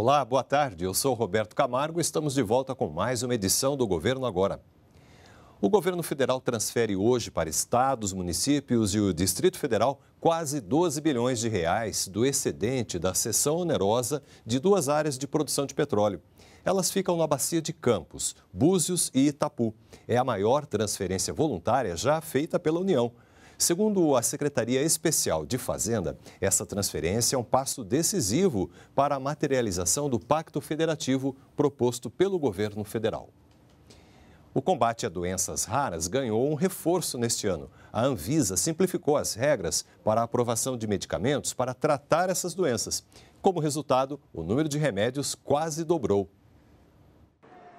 Olá, boa tarde. Eu sou Roberto Camargo e estamos de volta com mais uma edição do Governo Agora. O governo federal transfere hoje para estados, municípios e o Distrito Federal quase 12 bilhões de reais do excedente da seção onerosa de duas áreas de produção de petróleo. Elas ficam na bacia de Campos, Búzios e Itapu. É a maior transferência voluntária já feita pela União. Segundo a Secretaria Especial de Fazenda, essa transferência é um passo decisivo para a materialização do Pacto Federativo proposto pelo governo federal. O combate a doenças raras ganhou um reforço neste ano. A Anvisa simplificou as regras para a aprovação de medicamentos para tratar essas doenças. Como resultado, o número de remédios quase dobrou.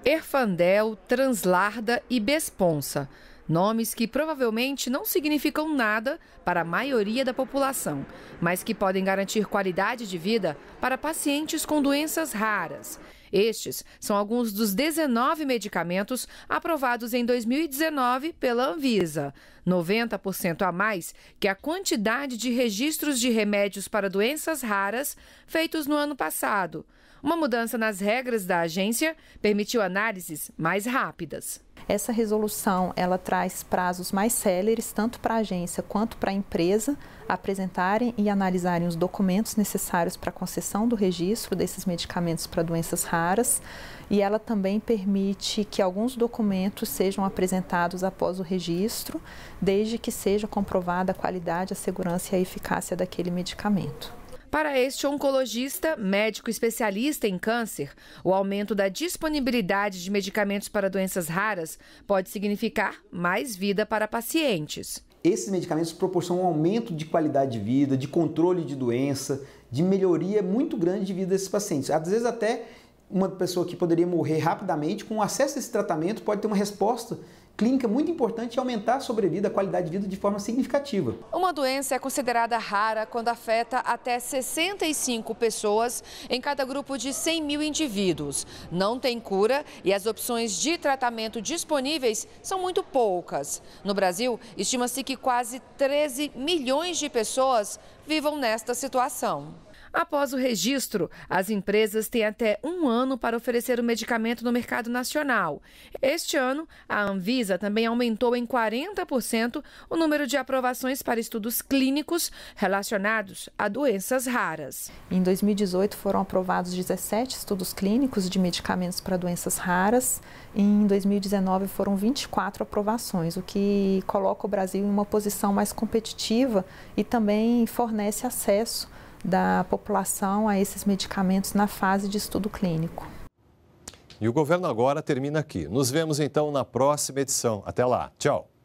Erfandel, Translarda e Besponsa. Nomes que provavelmente não significam nada para a maioria da população, mas que podem garantir qualidade de vida para pacientes com doenças raras. Estes são alguns dos 19 medicamentos aprovados em 2019 pela Anvisa, 90% a mais que a quantidade de registros de remédios para doenças raras feitos no ano passado. Uma mudança nas regras da agência permitiu análises mais rápidas. Essa resolução ela traz prazos mais céleres tanto para a agência quanto para a empresa apresentarem e analisarem os documentos necessários para a concessão do registro desses medicamentos para doenças raras e ela também permite que alguns documentos sejam apresentados após o registro, desde que seja comprovada a qualidade, a segurança e a eficácia daquele medicamento. Para este oncologista, médico especialista em câncer, o aumento da disponibilidade de medicamentos para doenças raras pode significar mais vida para pacientes. Esses medicamentos proporcionam um aumento de qualidade de vida, de controle de doença, de melhoria muito grande de vida desses pacientes. Às vezes, até uma pessoa que poderia morrer rapidamente, com acesso a esse tratamento, pode ter uma resposta clínica muito importante é aumentar a sobrevida, a qualidade de vida de forma significativa. Uma doença é considerada rara quando afeta até 65 pessoas em cada grupo de 100 mil indivíduos. Não tem cura e as opções de tratamento disponíveis são muito poucas. No Brasil, estima-se que quase 13 milhões de pessoas vivam nesta situação. Após o registro, as empresas têm até um ano para oferecer o medicamento no mercado nacional. Este ano, a Anvisa também aumentou em 40% o número de aprovações para estudos clínicos relacionados a doenças raras. Em 2018, foram aprovados 17 estudos clínicos de medicamentos para doenças raras. Em 2019, foram 24 aprovações, o que coloca o Brasil em uma posição mais competitiva e também fornece acesso da população a esses medicamentos na fase de estudo clínico. E o governo agora termina aqui. Nos vemos então na próxima edição. Até lá. Tchau.